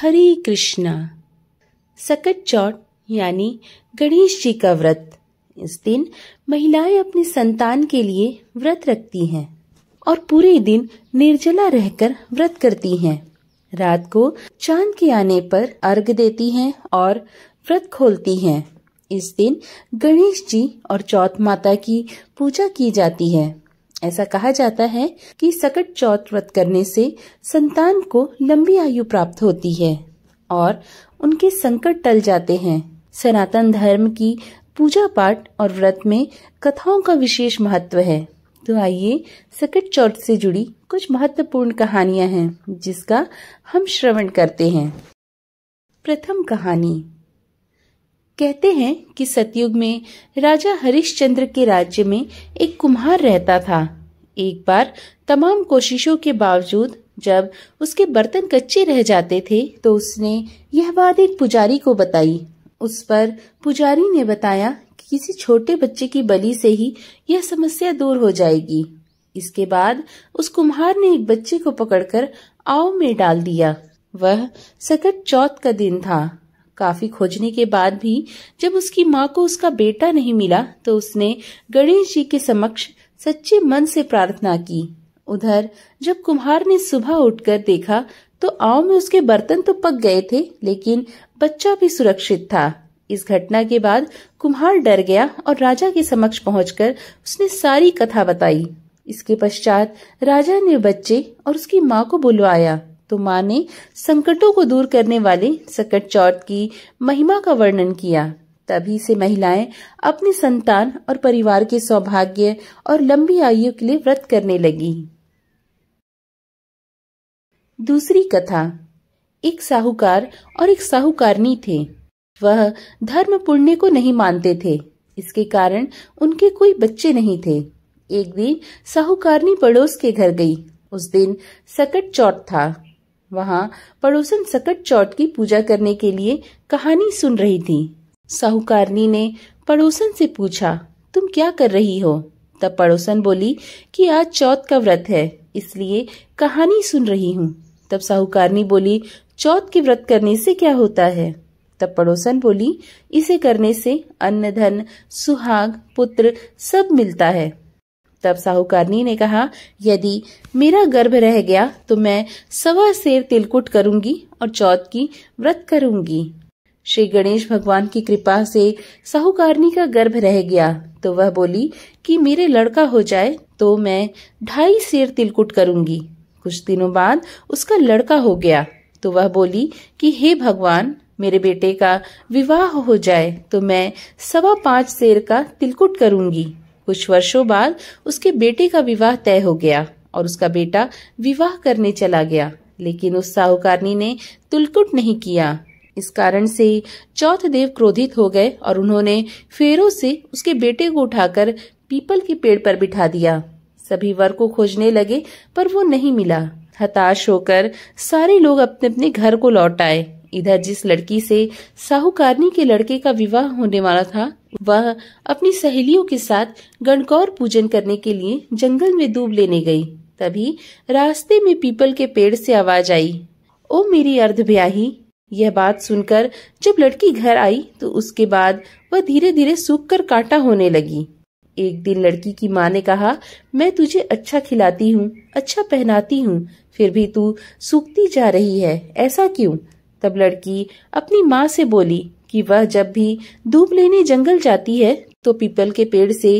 हरे कृष्णा सकट chat यानी गणेश जी का व्रत इस दिन महिलाएं अपनी संतान के लिए व्रत रखती हैं और पूरे दिन निर्जला रहकर व्रत करती हैं रात को चांद के आने पर अर्घ देती हैं और व्रत खोलती हैं इस दिन गणेश जी और चौथ माता की पूजा की जाती है ऐसा कहा जाता है कि सकट चौथ व्रत करने से संतान को लंबी आयु प्राप्त होती है और उनके संकट टल जाते हैं सनातन धर्म की पूजा पाठ और व्रत में कथाओं का विशेष महत्व है तो आइए सकट चौथ से जुड़ी कुछ महत्वपूर्ण कहानियां हैं जिसका हम श्रवण करते हैं प्रथम कहानी कहते हैं कि सतयुग में राजा हरिश्चंद्र के राज्य में एक कुम्हार रहता था एक बार तमाम कोशिशों के बावजूद जब उसके बर्तन कच्चे रह जाते थे तो उसने यह बात एक पुजारी को बताई उस पर पुजारी ने बताया कि किसी छोटे बच्चे की बलि से ही यह समस्या दूर हो जाएगी इसके बाद उस कुम्हार ने एक बच्चे को पकड़कर आव में डाल दिया वह सकट चौथ का दिन था काफी खोजने के बाद भी जब उसकी माँ को उसका बेटा नहीं मिला तो उसने गणेश जी के समक्ष सच्चे मन से प्रार्थना की उधर जब कुम्हार ने सुबह उठकर देखा तो आव में उसके बर्तन तो पक गए थे लेकिन बच्चा भी सुरक्षित था इस घटना के बाद कुम्हार डर गया और राजा के समक्ष पहुंचकर उसने सारी कथा बताई इसके पश्चात राजा ने बच्चे और उसकी माँ को बुलवाया तो माँ ने संकटों को दूर करने वाले सकट चौथ की महिमा का वर्णन किया तभी से महिलाएं अपने संतान और परिवार के सौभाग्य और लंबी आयु के लिए व्रत करने लगी दूसरी कथा एक साहूकार और एक साहूकारनी थे वह धर्म पुण्य को नहीं मानते थे इसके कारण उनके कोई बच्चे नहीं थे एक दिन साहूकारनी पड़ोस के घर गई उस दिन सकट चौथ था वहाँ पड़ोसन सकट चौट की पूजा करने के लिए कहानी सुन रही थी साहूकारनी ने पड़ोसन से पूछा तुम क्या कर रही हो तब पड़ोसन बोली कि आज चौथ का व्रत है इसलिए कहानी सुन रही हूँ तब साहूकारनी बोली चौथ के व्रत करने से क्या होता है तब पड़ोसन बोली इसे करने से अन्न धन सुहाग पुत्र सब मिलता है तब साहूकारनी ने कहा यदि मेरा गर्भ रह गया तो मैं सवा शेर तिलकुट करूंगी और चौथ की व्रत करूंगी श्री गणेश भगवान की कृपा से साहूकारनी का गर्भ रह गया तो वह बोली कि मेरे लड़का हो जाए तो मैं ढाई शेर तिलकुट करूंगी कुछ दिनों बाद उसका लड़का हो गया तो वह बोली कि हे भगवान मेरे बेटे का विवाह हो जाए तो मैं सवा पांच शेर का तिलकुट करूंगी कुछ वर्षों बाद उसके बेटे का विवाह तय हो गया और उसका बेटा विवाह करने चला गया लेकिन उस साहूकारनी ने तुलकुट नहीं किया इस कारण से चौथ देव क्रोधित हो गए और उन्होंने फेरों से उसके बेटे को उठाकर पीपल के पेड़ पर बिठा दिया सभी वर को खोजने लगे पर वो नहीं मिला हताश होकर सारे लोग अपने अपने घर को लौट आए इधर जिस लड़की से साहूकारनी के लड़के का विवाह होने वाला था वह अपनी सहेलियों के साथ गणगौर पूजन करने के लिए जंगल में दूब लेने गई तभी रास्ते में पीपल के पेड़ से आवाज आई ओ मेरी अर्धव्याही यह बात सुनकर जब लड़की घर आई तो उसके बाद वह धीरे धीरे सूख कर कांटा होने लगी एक दिन लड़की की माँ ने कहा मैं तुझे अच्छा खिलाती हूँ अच्छा पहनाती हूँ फिर भी तू सूखती जा रही है ऐसा क्यों तब लड़की अपनी माँ से बोली कि वह जब भी धूप लेने जंगल जाती है तो पीपल के पेड़ से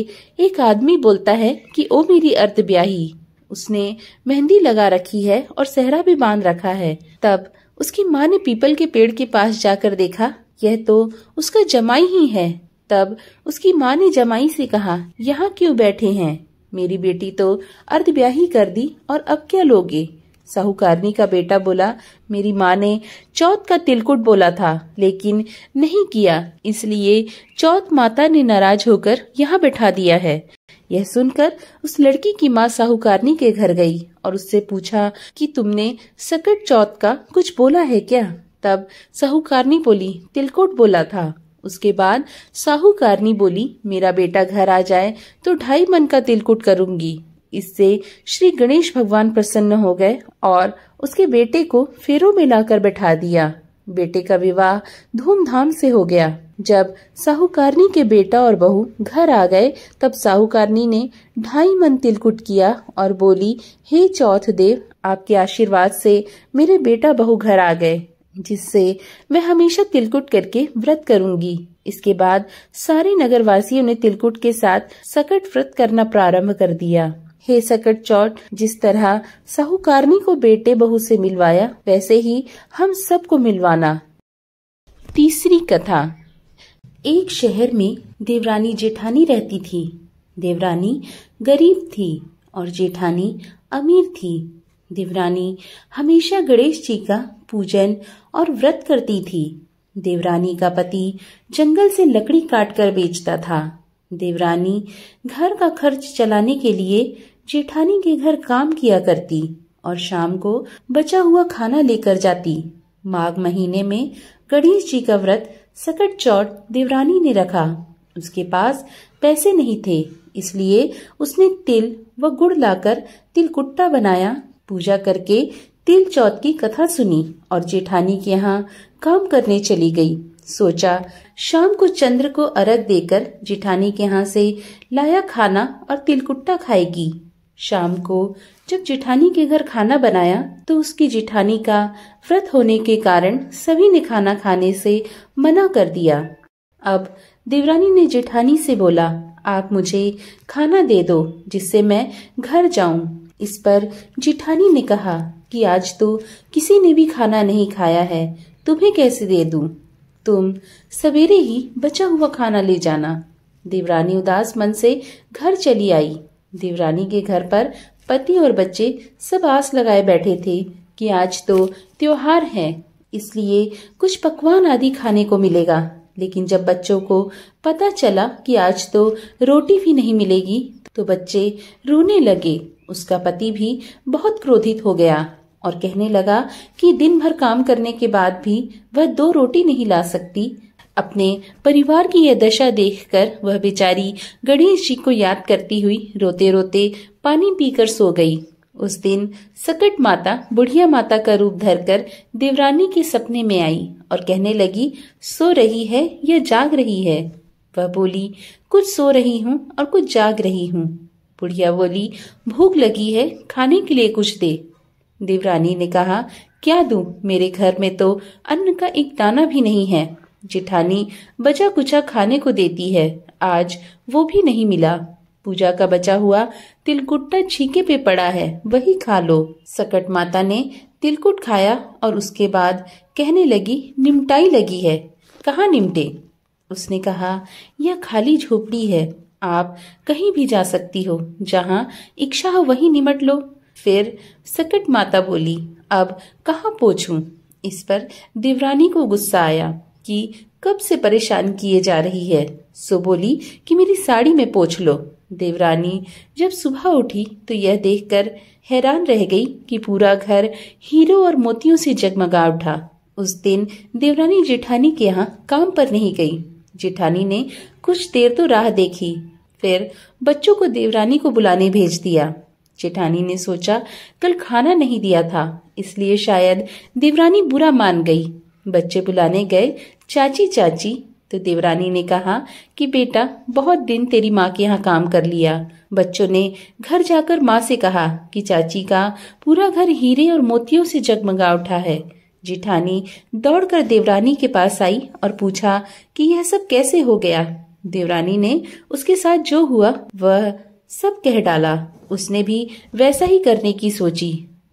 एक आदमी बोलता है कि ओ मेरी अर्ध ब्याही उसने मेहंदी लगा रखी है और सहरा भी बांध रखा है तब उसकी माँ ने पीपल के पेड़ के पास जाकर देखा यह तो उसका जमाई ही है तब उसकी माँ ने जमाई से कहा यहाँ क्यों बैठे हैं मेरी बेटी तो अर्ध ब्याही कर दी और अब क्या लोगे साहूकारनी का बेटा बोला मेरी माँ ने चौथ का तिलकुट बोला था लेकिन नहीं किया इसलिए चौथ माता ने नाराज होकर यहाँ बैठा दिया है यह सुनकर उस लड़की की माँ साहूकारनी के घर गई और उससे पूछा कि तुमने सकट चौथ का कुछ बोला है क्या तब साहूकारनी बोली तिलकुट बोला था उसके बाद साहूकारनी बोली मेरा बेटा घर आ जाए तो ढाई मन का तिलकुट करूंगी इससे श्री गणेश भगवान प्रसन्न हो गए और उसके बेटे को फेरों में लाकर बैठा दिया बेटे का विवाह धूमधाम से हो गया जब साहूकारनी के बेटा और बहू घर आ गए तब साहूकारनी ने ढाई मन तिलकुट किया और बोली हे चौथ देव आपके आशीर्वाद से मेरे बेटा बहू घर आ गए जिससे मैं हमेशा तिलकुट करके व्रत करूंगी इसके बाद सारे नगरवासियों ने तिलकुट के साथ सकट व्रत करना प्रारंभ कर दिया हे सकट चौट जिस तरह साहूकारनी को बेटे बहू से मिलवाया वैसे ही हम सबको मिलवाना तीसरी कथा एक शहर में देवरानी जेठानी रहती थी देवरानी गरीब थी और जेठानी अमीर थी देवरानी हमेशा गणेश जी का पूजन और व्रत करती थी देवरानी का पति जंगल से लकड़ी काट कर बेचता था देवरानी घर का खर्च चलाने के लिए जेठानी के घर काम किया करती और शाम को बचा हुआ खाना लेकर जाती माघ महीने में गणेश जी का व्रत सकट चौट देवरानी ने रखा उसके पास पैसे नहीं थे इसलिए उसने तिल व गुड़ लाकर तिलकुट्टा बनाया पूजा करके तिल चौथ की कथा सुनी और जेठानी के यहाँ काम करने चली गई सोचा शाम को चंद्र को अरग देकर जिठानी के यहाँ से लाया खाना और तिलकुट्टा खाएगी शाम को जब जिठानी के घर खाना बनाया तो उसकी जिठानी का व्रत होने के कारण सभी ने खाना खाने से मना कर दिया अब देवरानी ने जिठानी से बोला आप मुझे खाना दे दो जिससे मैं घर जाऊं इस पर जिठानी ने कहा कि आज तो किसी ने भी खाना नहीं खाया है तुम्हें कैसे दे दूं तुम सवेरे ही बचा हुआ खाना ले जाना देवरानी उदास मन से घर चली आई देवरानी के घर पर पति और बच्चे सब आस लगाए बैठे थे कि आज तो त्योहार है इसलिए कुछ पकवान आदि खाने को मिलेगा लेकिन जब बच्चों को पता चला कि आज तो रोटी भी नहीं मिलेगी तो बच्चे रोने लगे उसका पति भी बहुत क्रोधित हो गया और कहने लगा कि दिन भर काम करने के बाद भी वह दो रोटी नहीं ला सकती अपने परिवार की यह दशा देखकर वह बेचारी गणेश जी को याद करती हुई रोते रोते पानी पीकर सो गई उस दिन सकट माता बुढ़िया माता का रूप धरकर देवरानी के सपने में आई और कहने लगी सो रही है या जाग रही है वह बोली कुछ सो रही हूँ और कुछ जाग रही हूँ बुढ़िया बोली भूख लगी है खाने के लिए कुछ दे देवरानी ने कहा क्या दू मेरे घर में तो अन्न का एक दाना भी नहीं है जिठानी बचा कुचा खाने को देती है आज वो भी नहीं मिला पूजा का बचा हुआ तिलकुट्टा छीके पे पड़ा है वही खा लो सकट माता ने तिलकुट खाया और उसके बाद कहने लगी निमटाई लगी है कहा निमटे उसने कहा यह खाली झोपड़ी है आप कहीं भी जा सकती हो जहाँ इच्छा हो वही निमट लो फिर सकट माता बोली अब कहाँ पहुँचूँ इस पर देवरानी को गुस्सा आया कि कब से परेशान किए जा रही है सो बोली कि मेरी साड़ी में पोछ लो देवरानी जब सुबह उठी तो यह देखकर हैरान रह गई कि पूरा घर हीरो और मोतियों से जगमगा उठा उस दिन देवरानी जेठानी के यहाँ काम पर नहीं गई जेठानी ने कुछ देर तो राह देखी फिर बच्चों को देवरानी को बुलाने भेज दिया जेठानी ने सोचा कल खाना नहीं दिया था इसलिए शायद देवरानी बुरा मान गई बच्चे बुलाने गए चाची चाची तो देवरानी ने कहा कि बेटा बहुत दिन तेरी माँ के यहाँ काम कर लिया बच्चों ने घर जाकर माँ से कहा कि चाची का पूरा घर हीरे और मोतियों से जगमगा उठा है जिठानी दौड़कर देवरानी के पास आई और पूछा कि यह सब कैसे हो गया देवरानी ने उसके साथ जो हुआ वह सब कह डाला उसने भी वैसा ही करने की सोची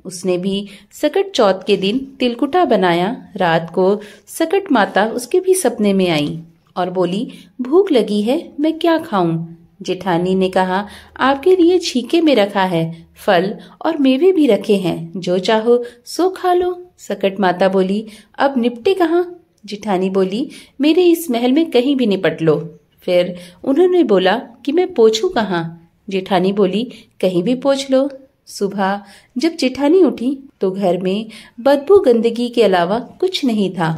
उसने भी सकट चौथ के दिन तिलकुटा बनाया रात को सकट माता उसके भी सपने में आई और बोली भूख लगी है मैं क्या खाऊं जेठानी ने कहा आपके लिए छीके में रखा है फल और मेवे भी रखे हैं जो चाहो सो खा लो सकट माता बोली अब निपटे कहाँ जिठानी बोली मेरे इस महल में कहीं भी निपट लो फिर उन्होंने बोला कि मैं पोछू कहाँ जेठानी बोली कहीं भी पोछ लो सुबह जब जेठानी उठी तो घर में बदबू गंदगी के अलावा कुछ नहीं था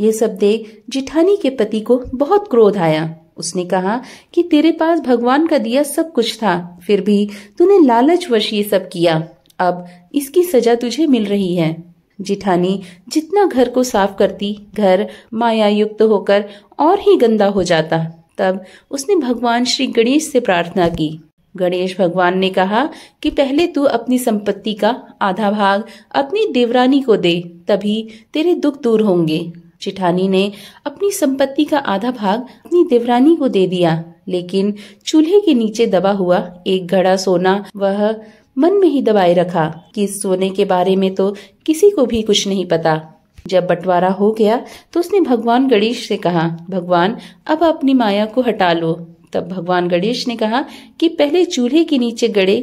यह सब देख जेठानी के पति को बहुत क्रोध आया उसने कहा कि तेरे पास भगवान का दिया सब कुछ था फिर भी तूने लालचवश ये सब किया अब इसकी सजा तुझे मिल रही है जिठानी जितना घर को साफ करती घर माया युक्त होकर और ही गंदा हो जाता तब उसने भगवान श्री गणेश से प्रार्थना की गणेश भगवान ने कहा कि पहले तू अपनी संपत्ति का आधा भाग अपनी देवरानी को दे तभी तेरे दुख दूर होंगे चिठानी ने अपनी संपत्ति का आधा भाग अपनी देवरानी को दे दिया लेकिन चूल्हे के नीचे दबा हुआ एक घड़ा सोना वह मन में ही दबाए रखा कि इस सोने के बारे में तो किसी को भी कुछ नहीं पता जब बंटवारा हो गया तो उसने भगवान गणेश से कहा भगवान अब अपनी माया को हटा लो तब भगवान गणेश ने कहा कि पहले चूल्हे के नीचे गड़े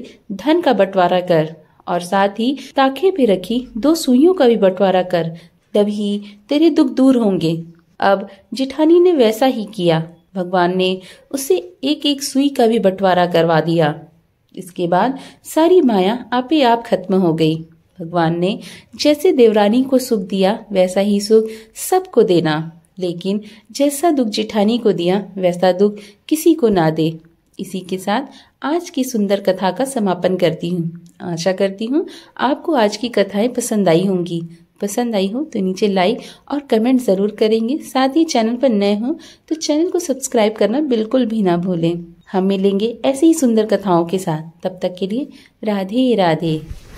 धन का बंटवारा कर और साथ ही ताखे पे रखी दो सुइयों का भी बंटवारा कर तभी तेरे दुख दूर होंगे अब जिठानी ने वैसा ही किया भगवान ने उसे एक एक सुई का भी बंटवारा करवा दिया इसके बाद सारी माया आपे आप खत्म हो गई भगवान ने जैसे देवरानी को सुख दिया वैसा ही सुख सबको देना लेकिन जैसा दुख जिठानी को दिया वैसा दुख किसी को ना दे इसी के साथ आज की सुंदर कथा का समापन करती हूँ आशा करती हूँ आपको आज की कथाएं पसंद आई होंगी पसंद आई हो तो नीचे लाइक और कमेंट ज़रूर करेंगे साथ ही चैनल पर नए हो तो चैनल को सब्सक्राइब करना बिल्कुल भी ना भूलें हम मिलेंगे ऐसी ही सुंदर कथाओं के साथ तब तक के लिए राधे राधे